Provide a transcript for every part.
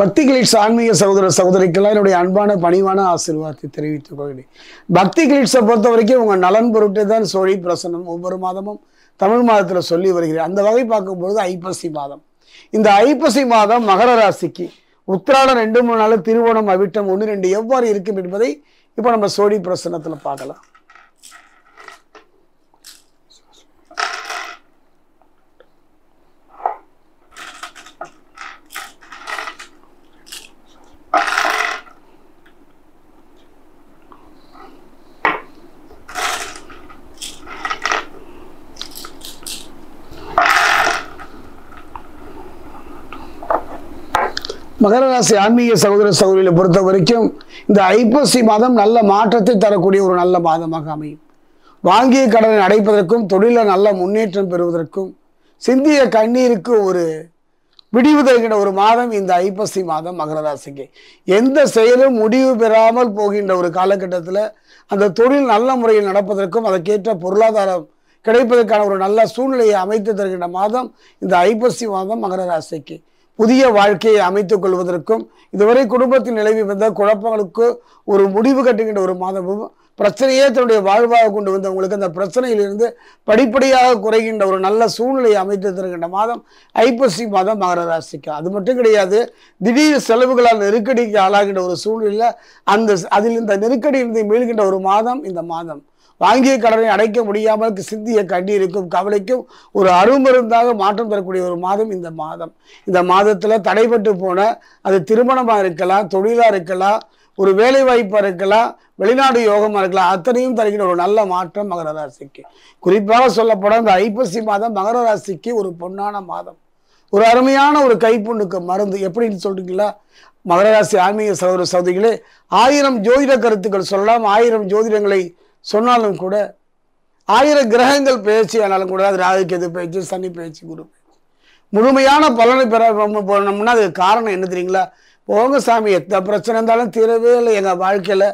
பக்தி கிளிட்ஸ் ஆன்மீக சகோதர சகோதரிக்கெல்லாம் என்னுடைய அன்பான பணிவான ஆசீர்வாதத்தை தெரிவித்துக் கொள்கிறேன் பக்தி கிளிட்ஸை பொறுத்த வரைக்கும் உங்கள் நலன் பொருட்டு தான் சோழி பிரசனம் ஒவ்வொரு மாதமும் தமிழ் மாதத்தில் சொல்லி வருகிறேன் அந்த வகை பார்க்கும்பொழுது ஐப்பசி மாதம் இந்த ஐப்பசி மாதம் மகர ராசிக்கு உத்திராடம் ரெண்டு மூணு நாள் திருவோணம் அவிட்டம் ஒன்று ரெண்டு எவ்வாறு இருக்கும் என்பதை இப்போ நம்ம சோழி பிரசனத்தில் பார்க்கலாம் மகர ராசி ஆன்மீக சகோதர சகோதரியை பொறுத்த வரைக்கும் இந்த ஐப்பசி மாதம் நல்ல மாற்றத்தை தரக்கூடிய ஒரு நல்ல மாதமாக அமையும் வாங்கிய கடனை அடைப்பதற்கும் தொழிலில் நல்ல முன்னேற்றம் பெறுவதற்கும் சிந்திய கண்ணீருக்கு ஒரு விடிவு தருகின்ற ஒரு மாதம் இந்த ஐப்பசி மாதம் மகர ராசிக்கு எந்த செயலும் முடிவு பெறாமல் போகின்ற ஒரு காலகட்டத்தில் அந்த தொழில் நல்ல முறையில் நடப்பதற்கும் அதற்கேற்ற பொருளாதாரம் கிடைப்பதற்கான ஒரு நல்ல சூழ்நிலையை அமைத்து தருகின்ற மாதம் இந்த ஐப்பசி மாதம் மகர ராசிக்கு புதிய வாழ்க்கையை அமைத்துக் கொள்வதற்கும் இதுவரை குடும்பத்தில் நிலவி வந்த குழப்பங்களுக்கு ஒரு முடிவு கட்டுகின்ற ஒரு மாதமும் பிரச்சனையே தன்னுடைய வாழ்வாக கொண்டு வந்தவங்களுக்கு அந்த பிரச்சனையிலிருந்து படிப்படியாக குறைகின்ற ஒரு நல்ல சூழ்நிலையை அமைத்து தருகின்ற மாதம் ஐப்பசி மாதம் மகர ராசிக்கு அது மட்டும் கிடையாது திடீர் செலவுகளால் நெருக்கடிக்கு ஆளாகின்ற ஒரு சூழ்நிலையில் அந்த அதில் இந்த நெருக்கடியிலிருந்து மீள்கின்ற ஒரு மாதம் இந்த மாதம் வாங்கிய கடனை அடைக்க முடியாமல் சிந்திய கண்ணீருக்கும் கவலைக்கும் ஒரு அருமருந்தாக மாற்றம் தரக்கூடிய ஒரு மாதம் இந்த மாதம் இந்த மாதத்தில் தடைபட்டு போன அது திருமணமாக இருக்கலாம் தொழிலாக இருக்கலாம் ஒரு வேலை வாய்ப்பாக இருக்கலாம் வெளிநாடு யோகமாக இருக்கலாம் அத்தனையும் தருகிற ஒரு நல்ல மாற்றம் மகர ராசிக்கு குறிப்பாக சொல்லப்படும் இந்த ஐப்பசி மாதம் மகர ராசிக்கு ஒரு பொன்னான மாதம் ஒரு அருமையான ஒரு கைப்புண்ணுக்கு மருந்து எப்படின்னு சொல்றீங்களா மகர ராசி ஆன்மீக சகோதர சகோதரிகளே ஆயிரம் ஜோதிட கருத்துக்கள் சொல்லலாம் ஆயிரம் ஜோதிடங்களை சொன்னாலும் கூட ஆயிரம் கிரகங்கள் பயிற்சி ஆனாலும் கூட அது கேது பயிற்சி சனி பயிற்சி குரு முழுமையான பலனை பெற போனோம்னா அதுக்கு காரணம் என்ன தெரியுங்களா போங்க சாமி எந்த பிரச்சனை இருந்தாலும் தீரவே இல்லை எங்கள் வாழ்க்கையில்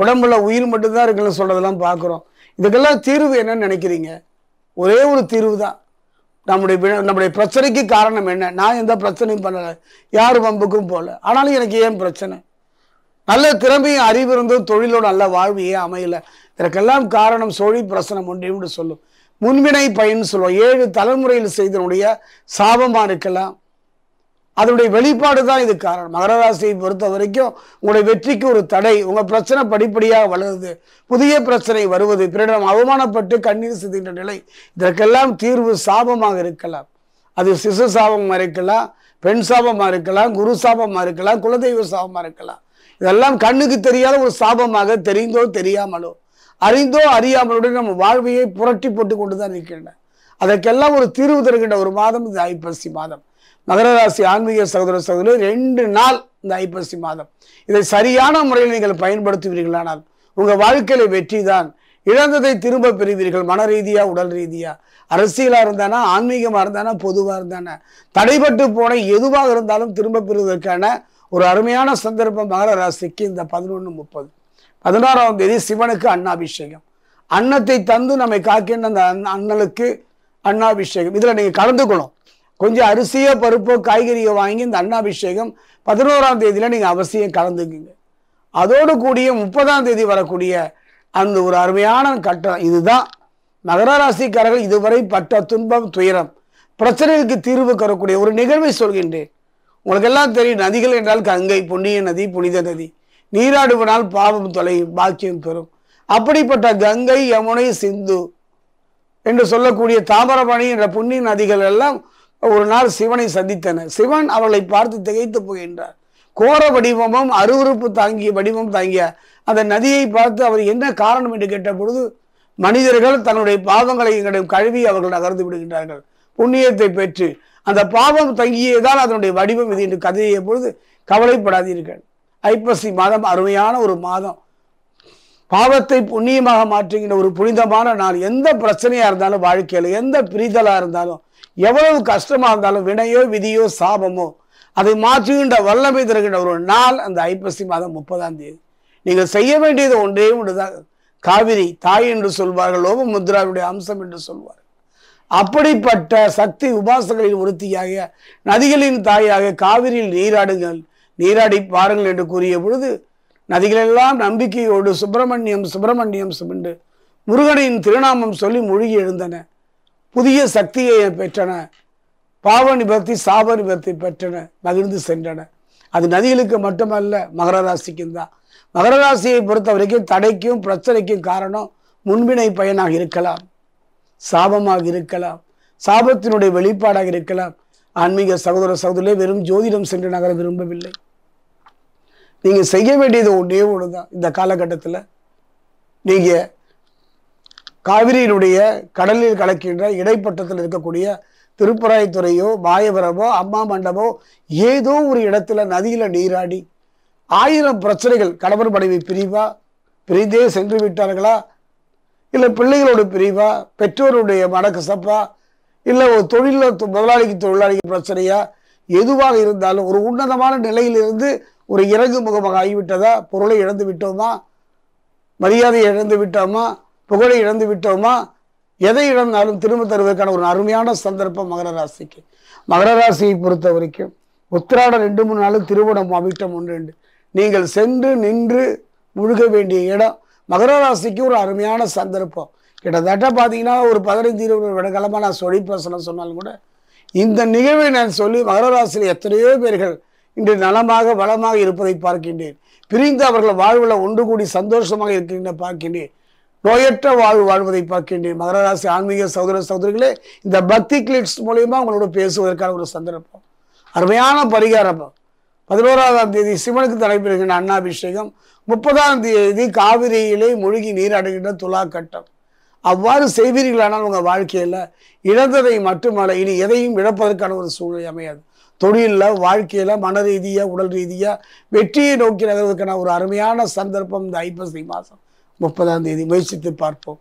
உடம்புல உயிர் மட்டும்தான் இருக்குன்னு சொல்கிறதெல்லாம் பார்க்குறோம் இதுக்கெல்லாம் தீர்வு என்னன்னு நினைக்கிறீங்க ஒரே ஒரு தீர்வு தான் நம்முடைய நம்முடைய பிரச்சனைக்கு காரணம் என்ன நான் எந்த பிரச்சனையும் பண்ணலை யார் வம்புக்கும் போகல ஆனாலும் எனக்கு ஏன் பிரச்சனை நல்ல திறமையும் அறிவு இருந்தும் தொழிலோட நல்ல வாழ்வு ஏன் அமையலை இதற்கெல்லாம் காரணம் சோழி பிரசனம் ஒன்று என்று சொல்லும் முன்வினை பயன் சொல்லுவோம் ஏழு தலைமுறையில் செய்தனுடைய சாபமாக இருக்கலாம் அதனுடைய வெளிப்பாடு தான் இது காரணம் மகரராசியை பொறுத்த வரைக்கும் உங்களுடைய வெற்றிக்கு ஒரு தடை உங்கள் பிரச்சனை படிப்படியாக வளருது புதிய பிரச்சனை வருவது பிறரிடம் அவமானப்பட்டு கண்ணீர் சிந்துகின்ற நிலை இதற்கெல்லாம் தீர்வு சாபமாக இருக்கலாம் அது சிசு சாபமாக இருக்கலாம் பெண் சாபமாக இருக்கலாம் குரு சாபமாக இருக்கலாம் குலதெய்வ சாபமாக இருக்கலாம் இதெல்லாம் கண்ணுக்கு தெரியாத ஒரு சாபமாக தெரிந்தோ தெரியாமலோ அறிந்தோ அறியாமலுடன் நம்ம வாழ்வையை புரட்டி போட்டு கொண்டு தான் இருக்கின்றன அதற்கெல்லாம் ஒரு தீர்வு தருகின்ற ஒரு மாதம் இந்த ஐப்பசி மாதம் மகர ராசி ஆன்மீக சகோதர சகோதரர் ரெண்டு நாள் இந்த ஐப்பசி மாதம் இதை சரியான முறையில் நீங்கள் பயன்படுத்துவீர்களானால் உங்கள் வாழ்க்கையில வெற்றி தான் இழந்ததை திரும்ப பெறுவீர்கள் மன ரீதியாக உடல் ரீதியாக அரசியலாக இருந்தானா ஆன்மீகமாக இருந்தானா பொதுவாக இருந்தானா தடைபட்டு போன எதுவாக இருந்தாலும் திரும்ப பெறுவதற்கான ஒரு அருமையான சந்தர்ப்பம் மகர ராசிக்கு இந்த பதினொன்று முப்பது பதினாறாம் தேதி சிவனுக்கு அண்ணாபிஷேகம் அன்னத்தை தந்து நம்மை காக்கின்ற அந்த அண்ணனுக்கு அண்ணாபிஷேகம் இதில் நீங்கள் கலந்துக்கணும் கொஞ்சம் அரிசியோ பருப்போ காய்கறியோ வாங்கி இந்த அண்ணாபிஷேகம் பதினோராம் தேதியில் நீங்கள் அவசியம் கலந்துக்குங்க அதோடு கூடிய முப்பதாம் தேதி வரக்கூடிய அந்த ஒரு அருமையான கட்டம் இதுதான் மகராசிக்காரர்கள் இதுவரை பட்ட துன்பம் துயரம் பிரச்சனைகளுக்கு தீர்வு கரக்கூடிய ஒரு நிகழ்வை சொல்கின்றேன் உங்களுக்கு எல்லாம் தெரியும் நதிகள் என்றால் கங்கை பொன்னிய நதி புனித நதி நீராடுவனால் பாவம் தொலையும் பாக்கியம் பெறும் அப்படிப்பட்ட கங்கை யமுனை சிந்து என்று சொல்லக்கூடிய தாமரபணி என்ற புண்ணிய நதிகள் எல்லாம் ஒரு நாள் சிவனை சந்தித்தன சிவன் அவளை பார்த்து திகைத்து போகின்றார் கோர வடிவமும் அருவறுப்பு தாங்கிய வடிவம் தாங்கிய அந்த நதியை பார்த்து அவர் என்ன காரணம் என்று கேட்ட பொழுது மனிதர்கள் தன்னுடைய பாவங்களை எங்களிடம் கழுவி அவர்கள் நகர்ந்து விடுகின்றார்கள் புண்ணியத்தை பெற்று அந்த பாவம் தங்கியதால் அதனுடைய வடிவம் இது என்று கதைய பொழுது கவலைப்படாதீர்கள் ஐப்பசி மாதம் அருமையான ஒரு மாதம் பாவத்தை புண்ணியமாக மாற்றுகின்ற ஒரு புனிதமான நாள் எந்த பிரச்சனையாக இருந்தாலும் வாழ்க்கையில் எந்த பிரிதலாக இருந்தாலும் எவ்வளவு கஷ்டமாக இருந்தாலும் வினையோ விதியோ சாபமோ அதை மாற்றுகின்ற வல்லமை தருகின்ற ஒரு நாள் அந்த ஐப்பசி மாதம் முப்பதாம் தேதி நீங்கள் செய்ய வேண்டியது ஒன்றே ஒன்றுதான் காவிரி தாய் என்று சொல்வார்கள் முத்ராவுடைய அம்சம் என்று சொல்வார்கள் அப்படிப்பட்ட சக்தி உபாசங்களின் ஒருத்தியாக நதிகளின் தாயாக காவிரியில் நீராடுங்கள் நீராடி பாருங்கள் என்று கூறிய பொழுது நதிகளெல்லாம் நம்பிக்கையோடு சுப்பிரமணியம் சுப்பிரமணியம் என்று முருகனின் திருநாமம் சொல்லி மூழ்கி எழுந்தன புதிய சக்தியை பெற்றன பாவ நிபர்த்தி சாப நிபர்த்தி பெற்றன மகிழ்ந்து சென்றன அது நதிகளுக்கு மட்டுமல்ல மகர ராசிக்கும் தான் மகர ராசியை பொறுத்த வரைக்கும் தடைக்கும் பிரச்சனைக்கும் காரணம் முன்பினை பயனாக இருக்கலாம் சாபமாக இருக்கலாம் சாபத்தினுடைய வெளிப்பாடாக இருக்கலாம் ஆன்மீக சகோதர சகோதரே வெறும் ஜோதிடம் சென்று நகர விரும்பவில்லை நீங்கள் செய்ய வேண்டியது ஒன்றே ஒன்று தான் இந்த காலகட்டத்தில் நீங்கள் காவிரியினுடைய கடலில் கலக்கின்ற இடைப்பட்டத்தில் இருக்கக்கூடிய திருப்பராய்த்துறையோ மாயபுரமோ அம்மா மண்டபோ ஏதோ ஒரு இடத்துல நதியில் நீராடி ஆயிரம் பிரச்சனைகள் கணவர் மனைவி பிரிவா பிரிந்தே சென்று விட்டார்களா இல்லை பிள்ளைகளோட பிரிவா பெற்றோருடைய மனக்கசப்பா இல்லை ஒரு தொழிலில் முதலாளிக்கு தொழிலாளிக்கு பிரச்சனையா எதுவாக இருந்தாலும் ஒரு உன்னதமான நிலையிலிருந்து ஒரு இறங்கு முகமாக ஆகிவிட்டதா பொருளை இழந்து விட்டோமா மரியாதையை இழந்து விட்டோமா புகழை இழந்து விட்டோமா எதை இழந்தாலும் திரும்ப தருவதற்கான ஒரு அருமையான சந்தர்ப்பம் மகர ராசிக்கு மகர ராசியை பொறுத்த வரைக்கும் உத்திராடம் ரெண்டு மூணு நாளும் திருவோணம் அவிட்டம் ஒன்று ரெண்டு நீங்கள் சென்று நின்று முழுக வேண்டிய இடம் மகர ராசிக்கு ஒரு அருமையான சந்தர்ப்பம் கிட்டத்தட்ட பார்த்தீங்கன்னா ஒரு பதினைஞ்சு இருபது வருடகாலமாக நான் சொல்லி பேசணும் சொன்னாலும் கூட இந்த நிகழ்வை நான் சொல்லி மகர ராசியில் எத்தனையோ பேர்கள் இன்று நலமாக வளமாக இருப்பதை பார்க்கின்றேன் பிரிந்து அவர்கள் வாழ்வில் ஒன்று கூடி சந்தோஷமாக இருக்கின்ற பார்க்கின்றேன் நோயற்ற வாழ்வு வாழ்வதை பார்க்கின்றேன் மகராசி ஆன்மீக சகோதர சகோதரிகளே இந்த பக்தி கிளிக்ஸ் மூலயமா உங்களோட பேசுவதற்கான ஒரு சந்தர்ப்பம் அருமையான பரிகாரம் பதினோராதாம் தேதி சிவனுக்கு நடைபெறுகின்ற அண்ணாபிஷேகம் முப்பதாம் தேதி காவிரியிலே மூழ்கி நீராடுகின்ற துலா கட்டம் அவ்வாறு செய்வீர்களானால் உங்கள் வாழ்க்கையில் இழந்ததை மட்டுமல்ல இனி எதையும் இழப்பதற்கான ஒரு சூழ்நிலை அமையாது தொழிலில் வாழ்க்கையில் மன ரீதியாக உடல் ரீதியாக வெற்றியை நோக்கி நகர்வதற்கான ஒரு அருமையான சந்தர்ப்பம் இந்த ஐப்பசி மாதம் முப்பதாம் தேதி முயற்சித்து பார்ப்போம்